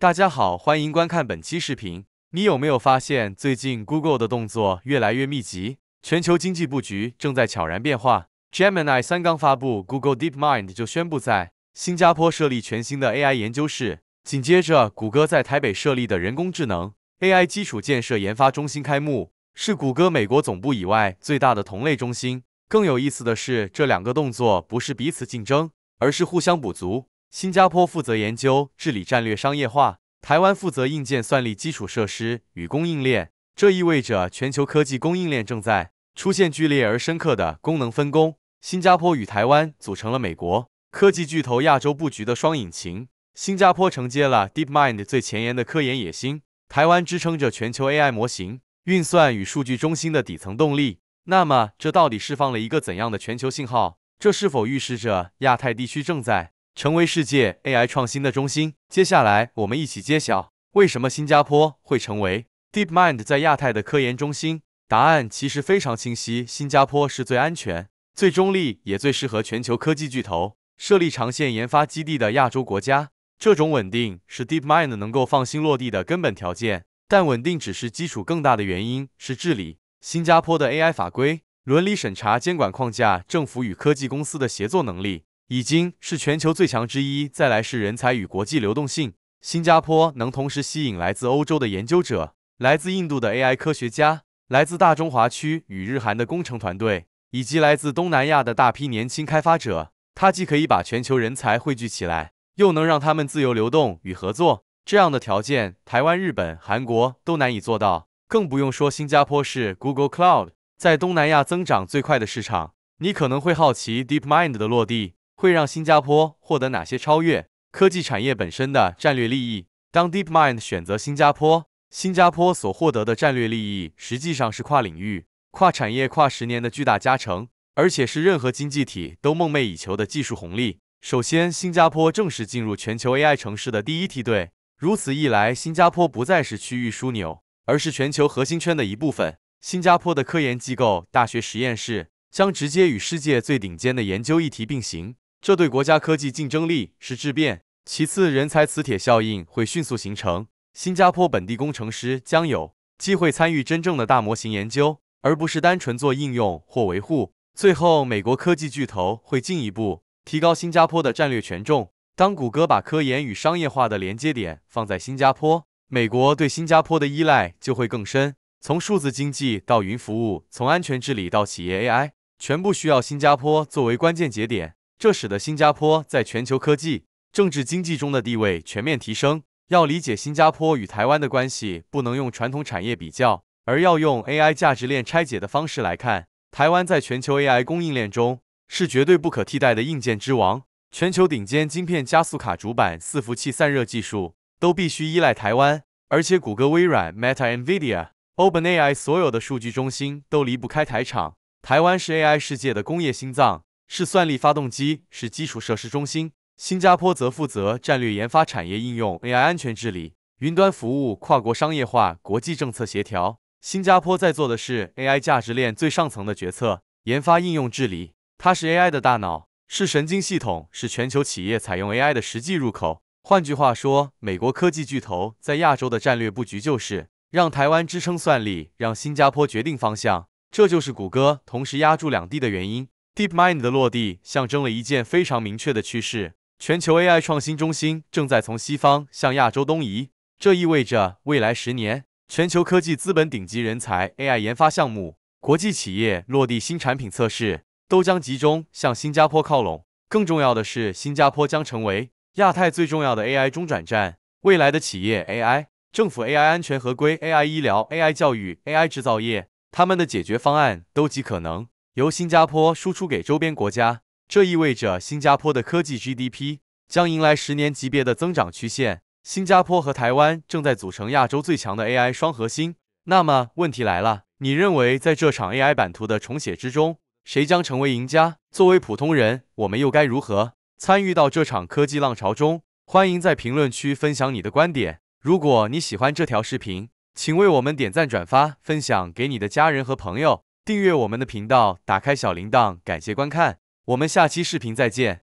大家好，欢迎观看本期视频。你有没有发现，最近 Google 的动作越来越密集，全球经济布局正在悄然变化？Gemini 三刚发布，Google DeepMind 就宣布在新加坡设立全新的 AI 研究室。紧接着，谷歌在台北设立的人工智能 AI 基础建设研发中心开幕，是谷歌美国总部以外最大的同类中心。更有意思的是，这两个动作不是彼此竞争，而是互相补足。新加坡负责研究治理战略商业化，台湾负责硬件算力基础设施与供应链。这意味着全球科技供应链正在出现剧烈而深刻的功能分工。新加坡与台湾组成了美国科技巨头亚洲布局的双引擎。新加坡承接了 DeepMind 最前沿的科研野心，台湾支撑着全球 AI 模型运算与数据中心的底层动力。那么，这到底释放了一个怎样的全球信号？这是否预示着亚太地区正在？成为世界 AI 创新的中心。接下来，我们一起揭晓为什么新加坡会成为 DeepMind 在亚太的科研中心。答案其实非常清晰：新加坡是最安全、最中立，也最适合全球科技巨头设立长线研发基地的亚洲国家。这种稳定是 DeepMind 能够放心落地的根本条件。但稳定只是基础，更大的原因是治理。新加坡的 AI 法规、伦理审查、监管框架、政府与科技公司的协作能力。已经是全球最强之一。再来是人才与国际流动性。新加坡能同时吸引来自欧洲的研究者、来自印度的 AI 科学家、来自大中华区与日韩的工程团队，以及来自东南亚的大批年轻开发者。它既可以把全球人才汇聚起来，又能让他们自由流动与合作。这样的条件，台湾、日本、韩国都难以做到，更不用说新加坡是 Google Cloud 在东南亚增长最快的市场。你可能会好奇 Deep Mind 的落地。会让新加坡获得哪些超越科技产业本身的战略利益？当 DeepMind 选择新加坡，新加坡所获得的战略利益实际上是跨领域、跨产业、跨十年的巨大加成，而且是任何经济体都梦寐以求的技术红利。首先，新加坡正式进入全球 AI 城市的第一梯队。如此一来，新加坡不再是区域枢纽，而是全球核心圈的一部分。新加坡的科研机构、大学实验室将直接与世界最顶尖的研究议题并行。这对国家科技竞争力是质变。其次，人才磁铁效应会迅速形成，新加坡本地工程师将有机会参与真正的大模型研究，而不是单纯做应用或维护。最后，美国科技巨头会进一步提高新加坡的战略权重。当谷歌把科研与商业化的连接点放在新加坡，美国对新加坡的依赖就会更深。从数字经济到云服务，从安全治理到企业 AI，全部需要新加坡作为关键节点。这使得新加坡在全球科技、政治、经济中的地位全面提升。要理解新加坡与台湾的关系，不能用传统产业比较，而要用 AI 价值链拆解的方式来看。台湾在全球 AI 供应链中是绝对不可替代的硬件之王，全球顶尖晶片、加速卡、主板、伺服器、散热技术都必须依赖台湾。而且，谷歌、微软、Meta、Nvidia、OpenAI 所有的数据中心都离不开台厂。台湾是 AI 世界的工业心脏。是算力发动机，是基础设施中心。新加坡则负责战略研发、产业应用、AI 安全治理、云端服务、跨国商业化、国际政策协调。新加坡在做的是 AI 价值链最上层的决策、研发、应用、治理，它是 AI 的大脑，是神经系统，是全球企业采用 AI 的实际入口。换句话说，美国科技巨头在亚洲的战略布局就是让台湾支撑算力，让新加坡决定方向。这就是谷歌同时压住两地的原因。DeepMind 的落地象征了一件非常明确的趋势：全球 AI 创新中心正在从西方向亚洲东移。这意味着未来十年，全球科技资本、顶级人才、AI 研发项目、国际企业落地、新产品测试都将集中向新加坡靠拢。更重要的是，新加坡将成为亚太最重要的 AI 中转站。未来的企业 AI、政府 AI 安全合规、AI 医疗、AI 教育、AI 制造业，他们的解决方案都极可能。由新加坡输出给周边国家，这意味着新加坡的科技 GDP 将迎来十年级别的增长曲线。新加坡和台湾正在组成亚洲最强的 AI 双核心。那么问题来了，你认为在这场 AI 版图的重写之中，谁将成为赢家？作为普通人，我们又该如何参与到这场科技浪潮中？欢迎在评论区分享你的观点。如果你喜欢这条视频，请为我们点赞、转发、分享给你的家人和朋友。订阅我们的频道，打开小铃铛，感谢观看，我们下期视频再见。